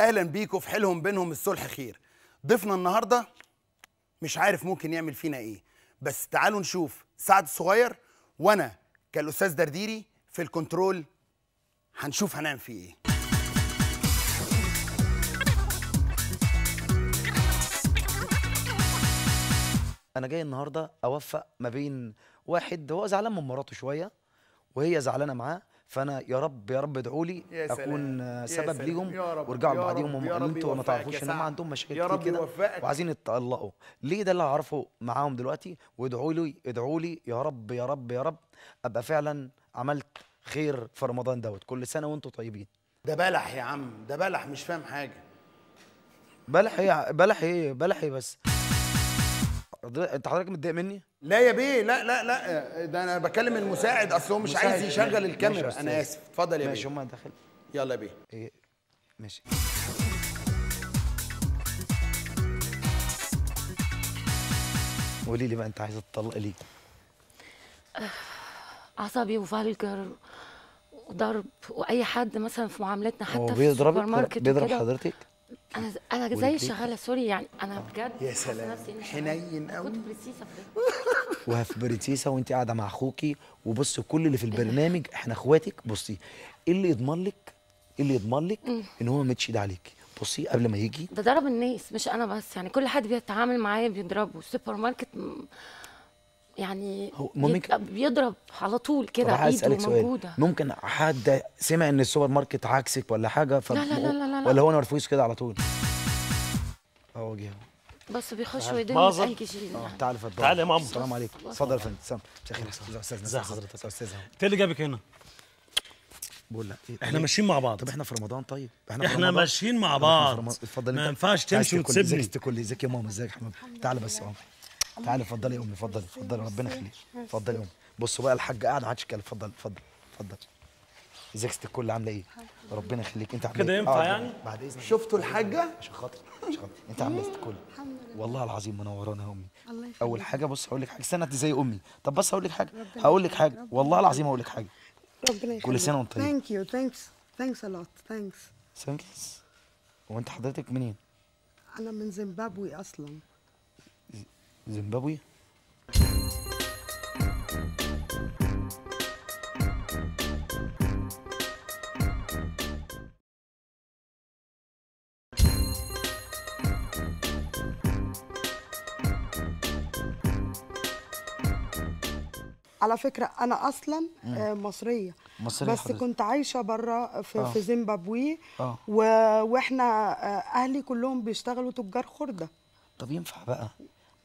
اهلا بيكم في حيلهم بينهم الصلح خير ضيفنا النهارده مش عارف ممكن يعمل فينا ايه بس تعالوا نشوف سعد الصغير وانا كالاستاذ درديري في الكنترول هنشوف هنعمل فيه ايه انا جاي النهارده اوفق ما بين واحد هو زعلان من مراته شويه وهي زعلانه معاه فانا يا رب يا رب ادعوا لي اكون سبب ليهم وارجعوا بعديهم هم امنتوا وما تعرفوش ان هم عندهم مشاكل كتير كده وعايزين يتطلقوا ليه ده اللي هعرفه معاهم دلوقتي وادعوا لي ادعوا لي يا رب يا رب يا رب ابقى فعلا عملت خير في رمضان دوت كل سنه وانتم طيبين ده بلح يا عم ده بلح مش فاهم حاجه بلح ايه بلح ايه بلح ايه بس انت حضرتك متضايق مني؟ لا يا بيه لا لا لا ده انا بكلم المساعد اصل هو مش عايز يشغل الكاميرا انا اسف اتفضل يا بيه ماشي هم داخل يلا يا بيه ايه ماشي قولي لي بقى انت عايزه تطلقي ليه؟ عصبي وفعل وضرب واي حد مثلا في معاملتنا حتى في السوبر ماركت بيضرب حضرتك؟ انا انا زي شغاله سوري يعني انا بجد يا سلام حنين قوي كنت برنسيسه وفي برنسيسه وانت قاعده مع اخوكي وبصي كل اللي في إيه البرنامج احنا اخواتك بصي ايه اللي يضمن لك ايه اللي يضمن لك ان هو ما مدش ايد عليكي بصي قبل ما يجي ده ضرب الناس مش انا بس يعني كل حد بيتعامل معايا بيضربه السوبر ماركت يعني ممكن بيضرب على طول كده ايده موجوده سؤال. ممكن حد سمع ان السوبر ماركت عكسك ولا حاجه ف... لا, لا, لا, لا, لا, ولا هو نرفوز كده على طول اهو اه، جه بس بيخشوا ويدين اي شيء يعني. اه، تعالى اتفضل تعالى يا ماما السلام عليكم اتفضل يا فندم مساء الخير استاذنا ازي حضرتك يا استاذ انت اللي جابك هنا بقول لا إيه احنا إيه؟ ماشيين مع بعض طب احنا في رمضان طيب احنا, احنا ماشيين مع بعض اتفضل ما ينفعش تمشي وتسيبني ازيك يا ماما ازيك يا حمام تعالى بس يا ماما تعالي اتفضلي يا امي اتفضلي اتفضلي ربنا يخليك اتفضلي يا امي بصوا بقى الحاج قاعد ما حدش يتكلم اتفضلي اتفضلي اتفضلي ازيك ست الكل عامله ايه؟ ربنا يخليك انت عامله ايه؟ كده ينفع اه، يعني؟ بعد اذنك شفتوا الحاجه؟ عشان خاطر عشان خاطر انت عامله إيه ست الكل والله العظيم منورانا يا امي الله يخليك اول حاجه بص هقول لك حاجه استنى انت زي امي طب بس هقول لك حاجه هقول لك حاجه والله العظيم هقول لك حاجه ربنا يخليك كل سنه وانت طيب ثانك يو ثانكس ثانكس ا لوت ثانكس ثانكس وانت حضرتك منين؟ انا من زيمبابوي اصلا زيمبابوي على فكره انا اصلا آه، مصريه مصرية بس حضرتك. كنت عايشه برا في, آه. في زيمبابوي آه. و... واحنا آه، اهلي كلهم بيشتغلوا تجار خرده طب ينفع بقى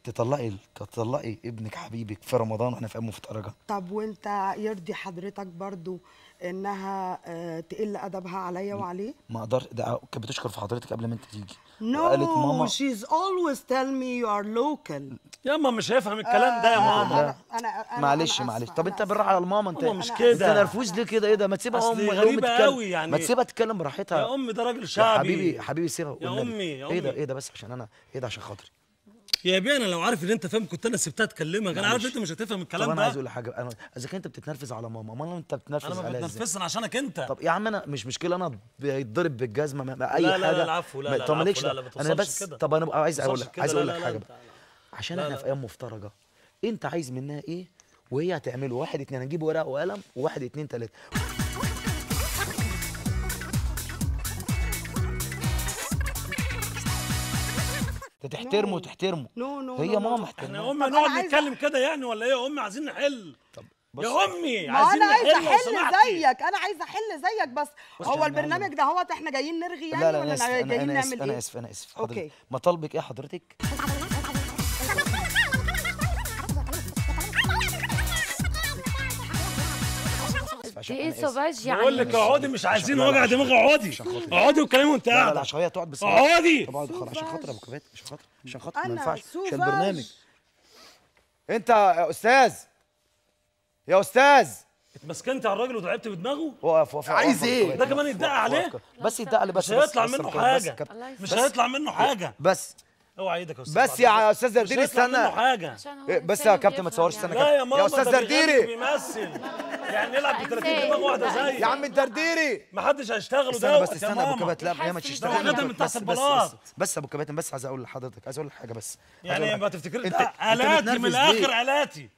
تطلقي تطلقي ابنك حبيبك في رمضان واحنا في ام مفترجه طب وانت يرضي حضرتك برضو انها آه، تقل ادبها عليا وعليه ما اقدر ده كانت بتشكر في حضرتك قبل ما انت تيجي no, قالت ماما she's always tell me you are local يا ماما مش هيفهم الكلام ده يا آه، ماما أنا, أنا, أنا معلش أنا معلش طب انت بالراحه على ماما انت مش كده انت نرفوز ليه كده ايه ده ما تسيبها ام غريبه قوي يعني ما تسيبها تتكلم براحتها يا ام ده راجل شعبي يا حبيبي حبيبي سيبها يا امي يا امي ايه ده ايه ده بس عشان انا ايه ده عشان خاطري يا بي انا لو عارف ان انت فاهم كنت انا سبتها تكلمك انا عارف انت مش هتفهم الكلام ده طب انا عايز اقول حاجه انا اذا كنت بتتنرفز على ماما ماما انت بتتنرفز على انا بتنرفز عشانك انت طب يا عم انا مش مشكله انا بيتضرب بالجزمه ما اي لا لا حاجه لا لا العفو لا لا طب لا انا بس كده. طب انا عايز اقول لك عايز اقول لك حاجه عشان احنا في ايام مفترجه انت عايز منها ايه وهي هتعمله واحد اتنين هنجيب ورقه وقلم وواحد اتنين تلاته انت تحترمه وتحترمه نو نو هي ماما احنا يا امي نقعد نتكلم كده يعني ولا ايه يا امي عايزين نحل طب بص يا امي ما انا عايزه احل زيك انا عايزه احل زيك بس هو البرنامج ده هو احنا جايين نرغي يعني ولا جايين نعمل ايه انا اسف انا إيه؟ اسف انا اسف حضرتك مطالبك ايه حضرتك عشان ايه سوفاج يعني بقول لك اقعدي مش عايزين وجع دماغ اقعدي اقعدي والكلام وانت قاعد عشان هي تقعد بس اقعدي خلاص عشان خاطر ابو كبات عشان خاطر عشان خاطر ما ينفعش عشان البرنامج انت يا استاذ يا استاذ اتمسكنت على الراجل وضربت بدماغه وقف وقف عايز ايه ده كمان يتدق عليه بس يتدق عليه بس مش هيطلع منه حاجه مش هيطلع منه إيه؟ حاجه بس اوعى ايدك يا استاذ بس يا استاذ زرديري استنى حاجه إيه، بس يا كابتن ما تصورش استنى يا استاذ زرديري بيمثل يعني نلعب ب دماغ واحده زي يا عم الدرديري ما حدش هيشتغله ده بس استنى ابو كبات لا هي ما تشتغلش غدا من تحت البلاط بس ابو كبات بس عايز اقول لحضرتك عايز اقول حاجه بس يعني ما تفتكرش الاتي من الاخر الاتي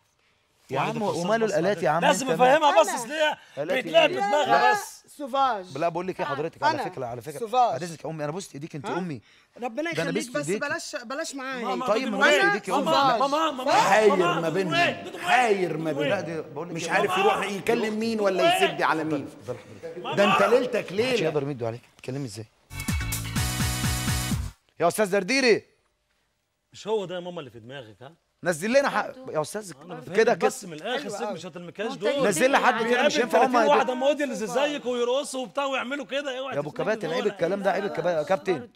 يا عم وماله الالات يا عم لازم افهمها بس ليه بيتلعب بدماغها بس سوفاج لا بقول لك ايه حضرتك على فكره على فكره سوفاج عايزك امي انا بوست ايديك انت امي ربنا يخليك بس بلاش بلاش معايا طيب ما بوست ايديك امي حاير ما بينهم حاير ما بينهم مش عارف يروح يكلم مين ولا يسد على مين ده انت ليلتك ليله مش يقدر يمدوا عليك بتتكلمي ازاي يا استاذ درديري مش هو ده يا ماما اللي في دماغك ها نزل لنا حق يا استاذ كده كده بس من الاخر سيب مش هتلمكاش دول نزل لي حد تاني مش هينفع هم واحده موديلز زيك ويرقصوا وبتاع ويعملوا كده اوعى يا ابو كباتن عيب الكلام ده عيب الكباتن يا كابتن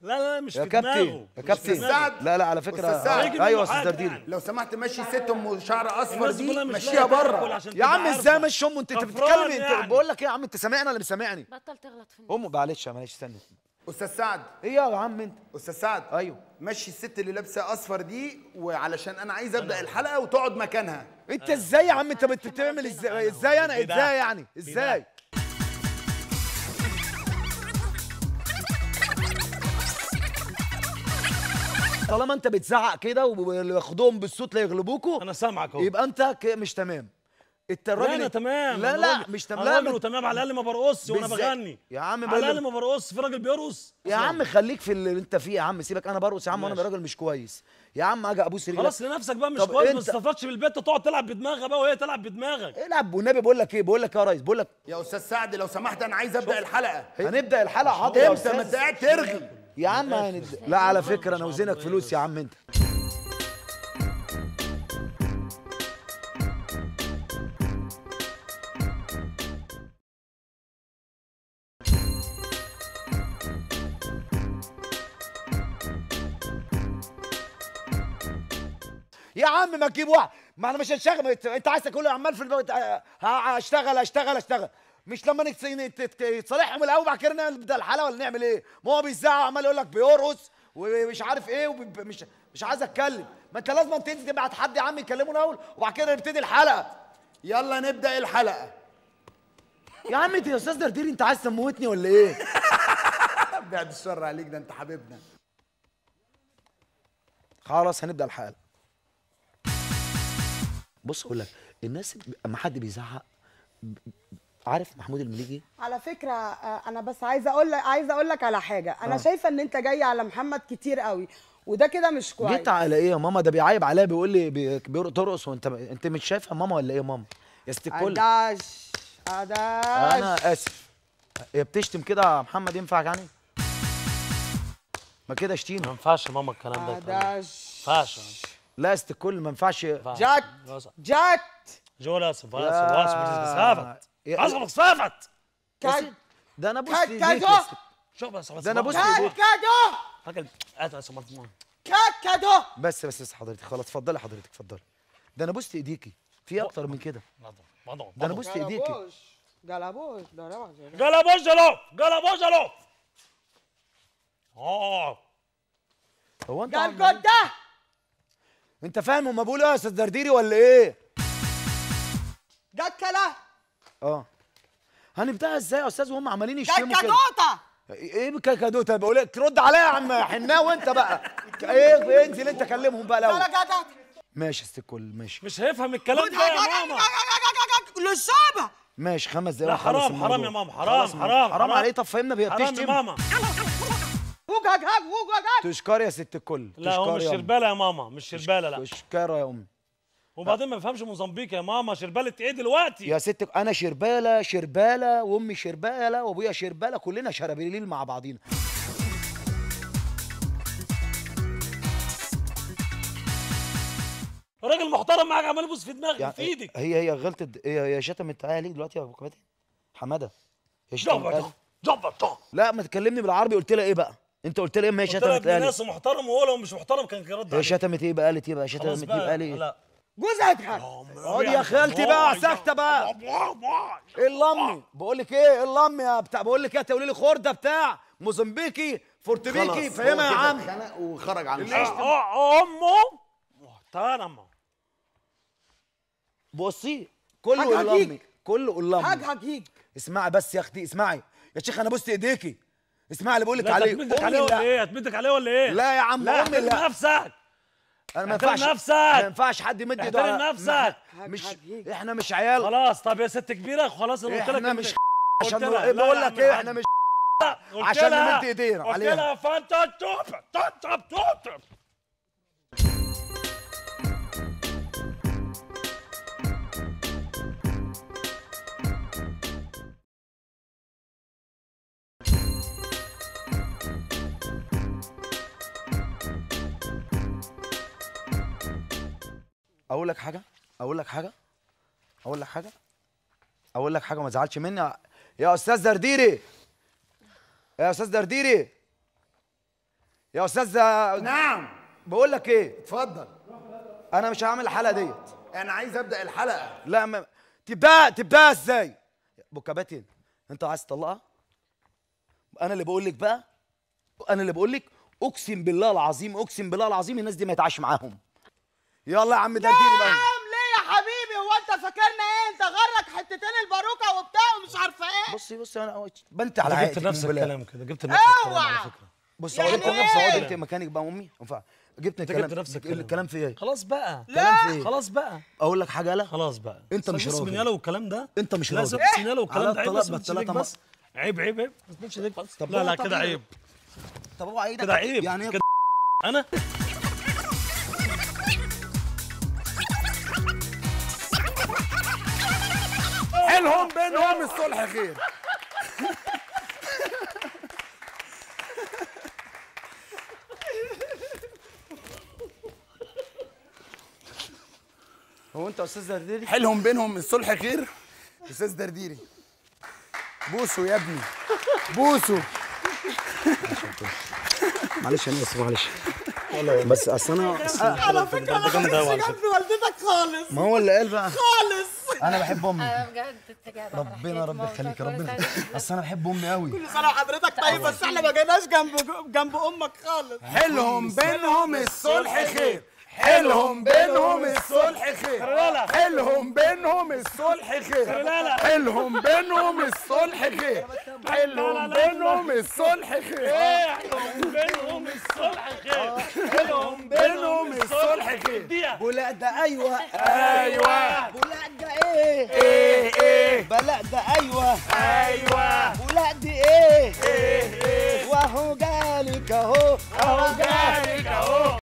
لا لا مش يا كابتن يا كابتن لا لا على فكره ايوه استاذ درديل يعني. لو سمحت مشي ست ام شعر اصفر دي مشيها بره يا عم ازاي مشي امه انت بتتكلم انت يعني. بقول لك ايه يا عم انت سامعني ولا مش سامعني بطل تغلط في امه معلش معلش استنى استاذ سعد ايه يا عم انت استاذ سعد ايوه مشي الست اللي لابسه اصفر دي وعلشان انا عايز ابدا الحلقه وتقعد مكانها انت ازاي يا عم انت بتعمل ازاي ازاي انا ازاي يعني, يعني؟ ازاي طالما انت بتزعق كده وياخدوهم بالصوت ليغلبوكوا انا سامعك اهو يبقى انت مش تمام انت الراجل لا تمام لا لا مش تمام انا راجل تمام على الاقل ما برقصش وانا بغني يا عم على الاقل ما برقصش في راجل بيرقص يا عم خليك في اللي انت فيه يا عم سيبك انا برقص يا عم وانا راجل مش كويس يا عم اجي ابوس رجلك خلاص لنفسك بقى مش كويس ما من بالبيت تقعد تلعب بدماغها بقى وهي تلعب بدماغك العب والنبي بقول لك ايه بقول لك يا ريس بقول لك يا استاذ سعد لو سمحت انا عايز ابدا الحلقه هنبدا الحلقه حاضر امتى ما انت قاعد ترغي يا عم لا على فكره انا وزنك فلوس يا عم انت عم ما تجيب واحد ما انا مش هشتغل انت عايز كله عمال في البيت هشتغل آه، اشتغل اشتغل مش لما يتصالحهم الاول بعد كده نبدا الحلقه ولا نعمل ايه؟ ما هو بيزعق عمال يقول لك بيرقص ومش عارف ايه ومش مش عايز اتكلم ما انت لازم تنزل تبعت حد يا عم يكلمه الاول وبعد كده نبتدي الحلقه يلا نبدا الحلقه يا عم انت يا استاذ درديري انت عايز تموتني ولا ايه؟ بعد الشر عليك ده انت حبيبنا خلاص هنبدا الحلقه بص اقول لك الناس اما حد بيزعق عارف محمود المليجي على فكره آه، انا بس عايزه اقول لك عايزه اقول لك على حاجه انا آه. شايفه ان انت جاي على محمد كتير قوي وده كده مش كويس جيت على ايه يا ماما ده بيعيب عليا بيقول لي بيرقص وانت انت مش شايفها ماما ولا ايه يا ماما يا ست الكل اداش اداش انا اسف هي بتشتم كده يا محمد ينفع يعني ما كده شتيمه ما ينفعش ماما الكلام ده ما ينفعش لاست كل ما ينفعش جات جات جولا صفاص صفاص صفت اصغر كاي ده انا بص كادو شوف بس ده انا بص ايديك فاكر كاد كادو بس بس بس حضرتك خلاص اتفضلي حضرتك اتفضلي ده انا بوست ايديكي في اكتر من كده ده انا بوست ايديكي جلبوش ضربك جلبوش جلو جلبوش جلو اه هو انت جلجل ده انت فاهم هما بيقولوا ايه يا استاذ درديري ولا ايه ده اه هنبداها ازاي يا استاذ وهم عمالين يشتموا كده كدوته ايه كاكادوتا بقول لك رد عليا يا عم حناوي وانت بقى ايه, ايه انزل انت كلمهم بقى الاول ماشي يا الكل ماشي مش هيفهم الكلام ده يا ماما للشعبه ماشي خمس دقايق حرام حرام يا ماما حرام حرام حرام عليه طب فهمنا بيبتشتم حرام يا ماما هاك هج هاك تشكر يا ست الكل لا هو مش شربالة يا ماما مش شربالة لا تشكر يا امي وبعدين ما بفهمش موزمبيق يا ماما شربالة ايه دلوقتي يا ست انا شربالة شربالة وامي شربالة وابويا شربالة كلنا شرابيليل مع بعضينا راجل محترم معاك عمال يبص في دماغك يعني في ايدك هي هي غلطت هي هي شتمت عليا دلوقتي يا ابو كباتن حماده هي شتمت جبر جبر لا ما تكلمني بالعربي قلت لها ايه بقى انت قلت لي اما هي شتمت الاهلي ناس محترم وهو لو مش محترم كان يرد عليك هي شتمت ايه بقى قالت ايه بقى شتمت ايه بقى قالت ايه جوزها اتحرك اقعد يا خالتي بقى ساكته بقى ايه اللمي بقول لك ايه اللم اللمي يا بتاع بقول لك ايه تقولي لي خرده بتاع موزمبيكي فورتبيكي فاهمها يا عم وخرج عن آه، آه، امه محترمه بصي كله اللمي كله اللمي هجهج اسمعي بس يا اختي اسمعي يا شيخ انا بوست ايديكي اسمع اللي بقول لك عليه هتمدك عليه ولا ايه هتمدك عليه ولا ايه لا يا عم امي لا نفسك انا ما ينفعش نفسك ما ينفعش حد يمد ايده على نفسك مش احنا مش عيال خلاص طب يا ست كبيره خلاص انا قلت لك احنا مش عشان إيه؟ بقول لك ايه احنا مش عشان نمد ايدينا عليها قلت لها فانت تطب تطب تطب اقول لك حاجه اقول لك حاجه اقول لك حاجه اقول لك حاجه ما تزعلش مني يا استاذ درديري يا استاذ درديري يا استاذ نعم بقول لك ايه اتفضل انا مش هعمل الحلقه ديت انا عايز ابدا الحلقه لا ما... تبدا تبدا ازاي بوكاباتين انت عايز تطلقها انا اللي بقول لك بقى انا اللي بقول لك اقسم بالله العظيم اقسم بالله العظيم الناس دي ما يتعاش معاهم يلا يا عم ده اديني بقى ليه يا حبيبي هو انت فاكرنا ايه انت غرك حتتين الباروكه وبتاع ومش عارفه ايه بصي بصي انا بنت على عقلي جبت نفس الكلام كده جبت نفس الكلام على فكره بص هقول لكم نفس الكلام انت مكانك بقى امي ينفع جبت الكلام جبت نفس الكلام الكلام في ايه خلاص بقى لا إيه؟ خلاص بقى اقول لك حاجه لا خلاص بقى انت مش راضي يلا والكلام ده انت مش راضي لا يلا والكلام ده عيب بس عيب عيب عيب ما تسمعش لا لا كده عيب طب هو عيب كده عيب يعني انا بينهم بينهم الصلح خير هو انت استاذ درديري حلهم بينهم الصلح خير استاذ درديري بوسوا يا ابني بوسوا معلش انا اسف معلش بس اصل انا على فكره انا خالص ما هو اللي قال بقى خالص انا بحب امي انا بجد ربنا رب يخليك ربنا اصل انا بحب امي قوي كل سنه وحضرتك طيب بس احنا ما جيناش جنب جنب امك خالص حلهم بينهم الصلح خير حلهم بينهم الصلح خير حلهم بينهم الصلح خير حلهم بينهم الصلح خير حلهم بينهم الصلح خير إيه، حلهم بينهم الصلح آه، خير بينهم بينهم الصلح خير بولاق ده ايوه ايوه بولاق ايه ايه ايه بلاق ايوه ايوه بولاق ايه ايه ايه واهو جالك اهو اهو جالك اهو